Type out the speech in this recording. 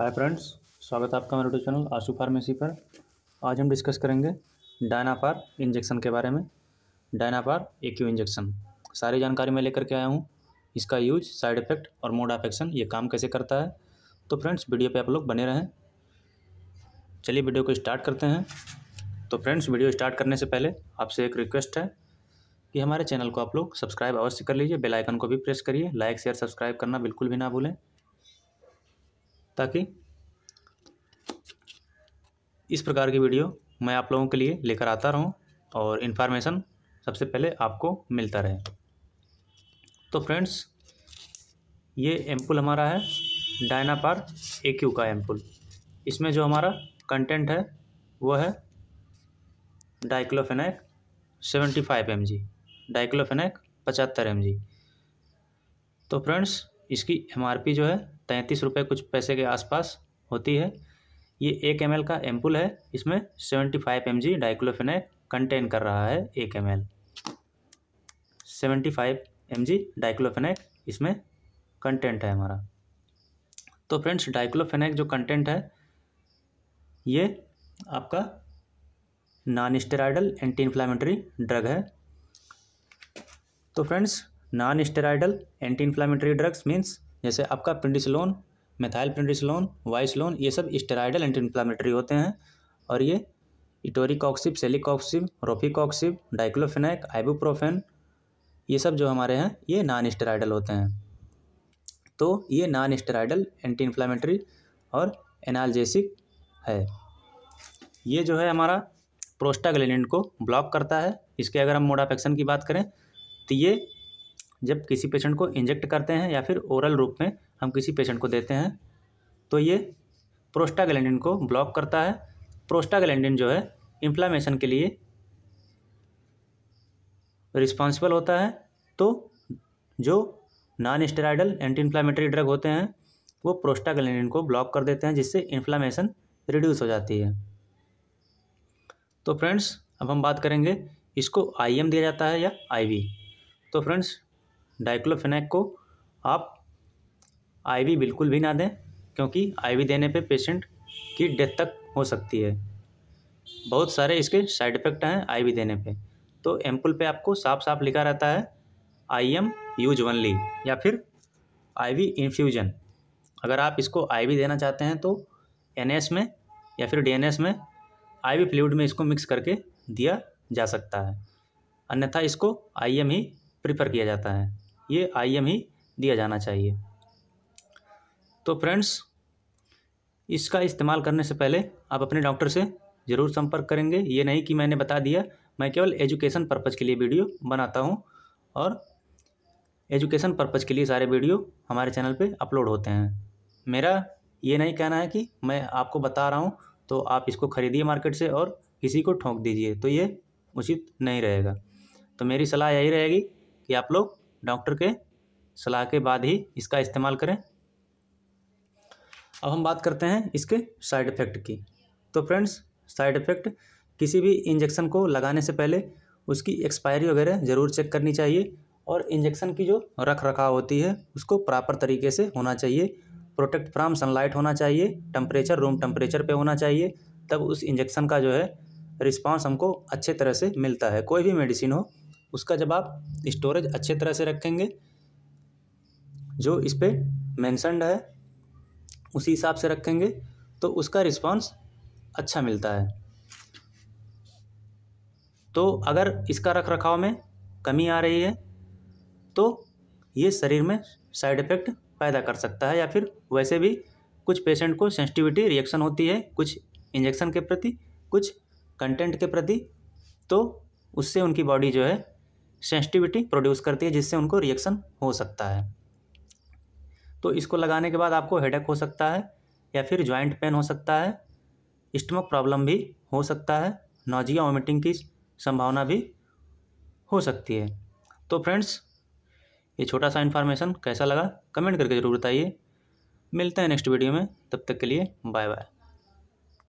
hi friends स्वागत है आपका मेरे यूट्यूब चैनल आशू फार्मेसी पर आज हम डिस्कस करेंगे डायनापार इंजेक्शन के बारे में डायनापार ए क्यू इंजेक्शन सारी जानकारी मैं लेकर के आया हूँ इसका यूज साइड इफेक्ट और मोड ऑफ एक्शन ये काम कैसे करता है तो फ्रेंड्स वीडियो पर आप लोग बने रहें चलिए वीडियो को स्टार्ट करते हैं तो फ्रेंड्स वीडियो स्टार्ट करने से पहले आपसे एक रिक्वेस्ट है कि हमारे चैनल को आप लोग सब्सक्राइब अवश्य कर लीजिए बेल आइकन को भी प्रेस करिए लाइक शेयर सब्सक्राइब करना बिल्कुल भी ना भूलें ताकि इस प्रकार की वीडियो मैं आप लोगों के लिए लेकर आता रहूं और इन्फॉर्मेशन सबसे पहले आपको मिलता रहे तो फ्रेंड्स ये एम्पुल हमारा है डायनापार ए क्यू का एम्पुल इसमें जो हमारा कंटेंट है वो है diclofenac seventy five M G diclofenac पचहत्तर एम जी तो फ्रेंड्स इसकी एम आर पी जो है तैंतीस रुपये कुछ पैसे के आसपास होती है ये एक एम का एम्पुल है इसमें seventy five M G diclofenac contain कर रहा है एक M L seventy five M G इसमें कंटेंट है हमारा तो फ्रेंड्स डाइक्लोफेनैक जो कंटेंट है ये आपका non steroidal anti inflammatory drug है तो friends non steroidal anti inflammatory drugs means जैसे आपका प्रिंडिसलोन मेथाइल प्रिंडिसलोन वाइसलोन ये सब स्टेराइडल एंटी इन्फ्लामेटरी होते हैं और ये इटोरिकॉक्सिप सेलिकॉक्सिप रोफिकॉक्सिप डाइक्लोफेनाइक आइबुप्रोफेन ये सब जो हमारे हैं ये नॉन स्टेराइडल होते हैं तो ये नॉन स्टेराइडल एंटी इन्फ्लामेटरी और एनालजेसिक है ये जो है हमारा प्रोस्टाग्लैंडिन को ब्लॉक करता है इसके अगर हम मोड एक्शन की बात करें तो ये जब किसी पेशेंट को इंजेक्ट करते हैं या फिर ओरल रूप में हम किसी पेशेंट को देते हैं तो ये प्रोस्टाग्लैंडिन को ब्लॉक करता है प्रोस्टाग्लैंडिन जो है इन्फ्लामेशन के लिए रिस्पॉन्सिबल होता है तो जो non steroidal anti inflammatory drug होते हैं वो प्रोस्टाग्लैंडिन को ब्लॉक कर देते हैं जिससे इन्फ्लामेशन रिड्यूस हो जाती है तो फ्रेंड्स अब हम बात करेंगे इसको आईएम दिया जाता है या आईवी तो फ्रेंड्स डाइक्लोफेनैक को आप आईवी बिल्कुल भी ना दें क्योंकि आईवी देने पे पेशेंट की डेथ तक हो सकती है बहुत सारे इसके साइड इफ़ेक्ट हैं आईवी देने पे तो एम्पुल पे आपको साफ साफ लिखा रहता है आई एम यूज वनली या फिर आईवी इन्फ्यूजन अगर आप इसको आईवी देना चाहते हैं तो एनएस में या फिर डीएनएस में आईवी फ्लूड में इसको मिक्स करके दिया जा सकता है अन्यथा इसको आई ही प्रिफर किया जाता है ये आई एम ही दिया जाना चाहिए तो फ्रेंड्स इसका इस्तेमाल करने से पहले आप अपने डॉक्टर से ज़रूर संपर्क करेंगे ये नहीं कि मैंने बता दिया मैं केवल एजुकेशन पर्पज़ के लिए वीडियो बनाता हूँ और एजुकेशन पर्पज़ के लिए सारे वीडियो हमारे चैनल पे अपलोड होते हैं मेरा ये नहीं कहना है कि मैं आपको बता रहा हूँ तो आप इसको ख़रीदिए मार्केट से और किसी को ठोंक दीजिए तो ये उचित नहीं रहेगा तो मेरी सलाह यही रहेगी कि आप लोग डॉक्टर के सलाह के बाद ही इसका इस्तेमाल करें अब हम बात करते हैं इसके साइड इफ़ेक्ट की तो फ्रेंड्स साइड इफ़ेक्ट किसी भी इंजेक्शन को लगाने से पहले उसकी एक्सपायरी वगैरह ज़रूर चेक करनी चाहिए और इंजेक्शन की जो रख रखाव होती है उसको प्रॉपर तरीके से होना चाहिए प्रोटेक्ट फ्राम सनलाइट होना चाहिए टम्परेचर रूम टम्परेचर पे होना चाहिए तब उस इंजेक्शन का जो है रिस्पांस हमको अच्छे तरह से मिलता है कोई भी मेडिसिन हो उसका जब आप स्टोरेज अच्छे तरह से रखेंगे जो इस पर मैंसनड है उसी हिसाब से रखेंगे तो उसका रिस्पांस अच्छा मिलता है तो अगर इसका रख रखाव में कमी आ रही है तो ये शरीर में साइड इफ़ेक्ट पैदा कर सकता है या फिर वैसे भी कुछ पेशेंट को सेंसिटिविटी रिएक्शन होती है कुछ इंजेक्शन के प्रति कुछ कंटेंट के प्रति तो उससे उनकी बॉडी जो है सेंसिटिविटी प्रोड्यूस करती है जिससे उनको रिएक्शन हो सकता है तो इसको लगाने के बाद आपको हेडेक हो सकता है या फिर जॉइंट पेन हो सकता है स्टमक प्रॉब्लम भी हो सकता है नोजिया वॉमिटिंग की संभावना भी हो सकती है तो फ्रेंड्स ये छोटा सा इन्फॉर्मेशन कैसा लगा कमेंट करके ज़रूर बताइए मिलते हैं नेक्स्ट वीडियो में तब तक के लिए बाय बाय